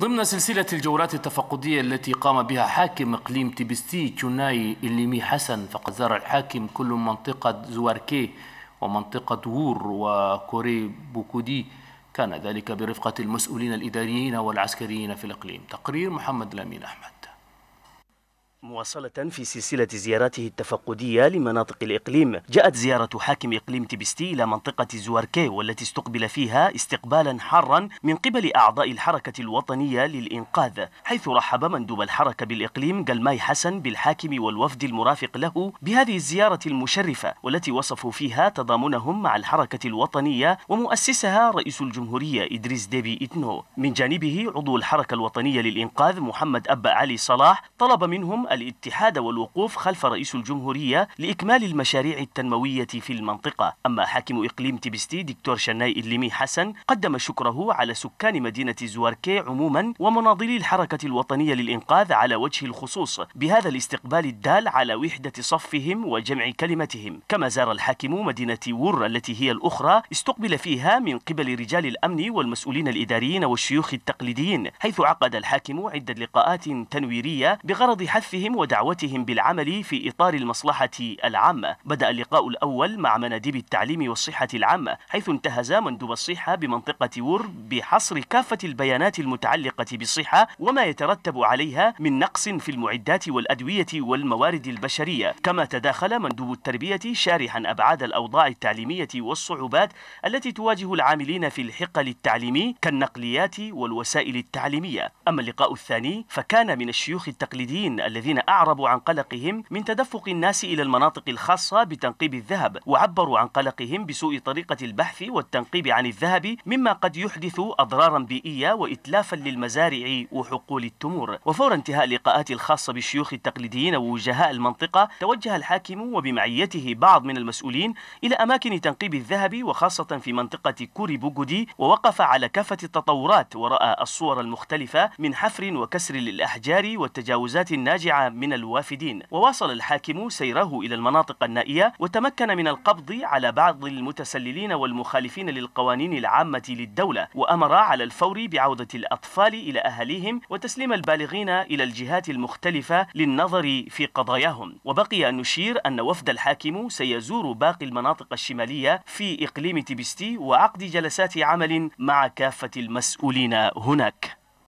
ضمن سلسلة الجولات التفقدية التي قام بها حاكم إقليم تبستي تشوناي الليمي حسن فقد زار الحاكم كل منطقة زواركي ومنطقة وور وكوري بوكودي كان ذلك برفقة المسؤولين الإداريين والعسكريين في الإقليم تقرير محمد لامين أحمد مواصلة في سلسلة زياراته التفقدية لمناطق الإقليم جاءت زيارة حاكم إقليم تبستي إلى منطقة زواركي والتي استقبل فيها استقبالا حارا من قبل أعضاء الحركة الوطنية للإنقاذ حيث رحب مندوب الحركة بالإقليم قلماي حسن بالحاكم والوفد المرافق له بهذه الزيارة المشرفة والتي وصفوا فيها تضامنهم مع الحركة الوطنية ومؤسسها رئيس الجمهورية إدريس ديبي إتنو من جانبه عضو الحركة الوطنية للإنقاذ محمد أبا علي صلاح طلب منهم الاتحاد والوقوف خلف رئيس الجمهورية لإكمال المشاريع التنموية في المنطقة أما حاكم إقليم تبستي دكتور شناي الليمي حسن قدم شكره على سكان مدينة زواركي عموما ومناضلي الحركة الوطنية للإنقاذ على وجه الخصوص بهذا الاستقبال الدال على وحدة صفهم وجمع كلمتهم كما زار الحاكم مدينة وور التي هي الأخرى استقبل فيها من قبل رجال الأمن والمسؤولين الإداريين والشيوخ التقليديين حيث عقد الحاكم عدة لقاءات تنويرية بغرض حث بحضورهم ودعوتهم بالعمل في إطار المصلحة العامة بدأ اللقاء الأول مع مناديب التعليم والصحة العامة حيث انتهز مندوب الصحة بمنطقة ور بحصر كافة البيانات المتعلقة بالصحة وما يترتب عليها من نقص في المعدات والأدوية والموارد البشرية كما تداخل مندوب التربية شارحا أبعاد الأوضاع التعليمية والصعوبات التي تواجه العاملين في الحقل التعليمي كالنقليات والوسائل التعليمية أما اللقاء الثاني فكان من الشيوخ التقليديين الذين الذين أعربوا عن قلقهم من تدفق الناس إلى المناطق الخاصة بتنقيب الذهب وعبروا عن قلقهم بسوء طريقة البحث والتنقيب عن الذهب مما قد يحدث أضرارا بيئية وإتلافا للمزارع وحقول التمور وفور انتهاء لقاءات الخاصة بالشيوخ التقليديين ووجهاء المنطقة توجه الحاكم وبمعيته بعض من المسؤولين إلى أماكن تنقيب الذهب وخاصة في منطقة كوري بوغودي ووقف على كافة التطورات ورأى الصور المختلفة من حفر وكسر للأحجار والتجاوزات الناجعة من الوافدين وواصل الحاكم سيره إلى المناطق النائية وتمكن من القبض على بعض المتسللين والمخالفين للقوانين العامة للدولة وأمر على الفور بعودة الأطفال إلى أهاليهم وتسليم البالغين إلى الجهات المختلفة للنظر في قضاياهم وبقي أن نشير أن وفد الحاكم سيزور باقي المناطق الشمالية في إقليم تبستي وعقد جلسات عمل مع كافة المسؤولين هناك